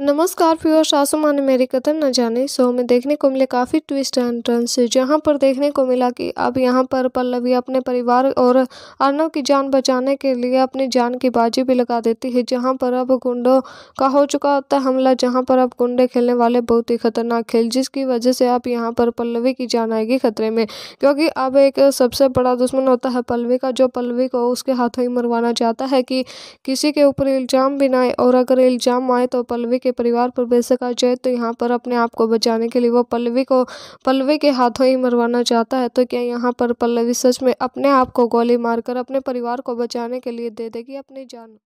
नमस्कार प्योर मेरी कतर न जाने सो में देखने को मिले काफ़ी ट्विस्ट एंड टर्न्स जहां पर देखने को मिला कि अब यहां पर पल्लवी अपने परिवार और अर्नव की जान बचाने के लिए अपनी जान की बाजी भी लगा देती है जहां पर अब गुंडों का हो चुका होता हमला जहां पर अब गुंडे खेलने वाले बहुत ही खतरनाक खेल जिसकी वजह से अब यहाँ पर पल्लवी की जान आएगी खतरे में क्योंकि अब एक सबसे बड़ा दुश्मन होता है पल्लवी का जो पल्लवी को उसके हाथों ही मरवाना चाहता है कि किसी के ऊपर इल्ज़ाम भी ना आए और अगर इल्ज़ाम आए तो पल्लवी के परिवार पर आ जाए तो यहाँ पर अपने आप को बचाने के लिए वो पल्लवी को पल्लवी के हाथों ही मरवाना चाहता है तो क्या यहाँ पर पल्लवी सच में अपने आप को गोली मारकर अपने परिवार को बचाने के लिए दे देगी अपनी जान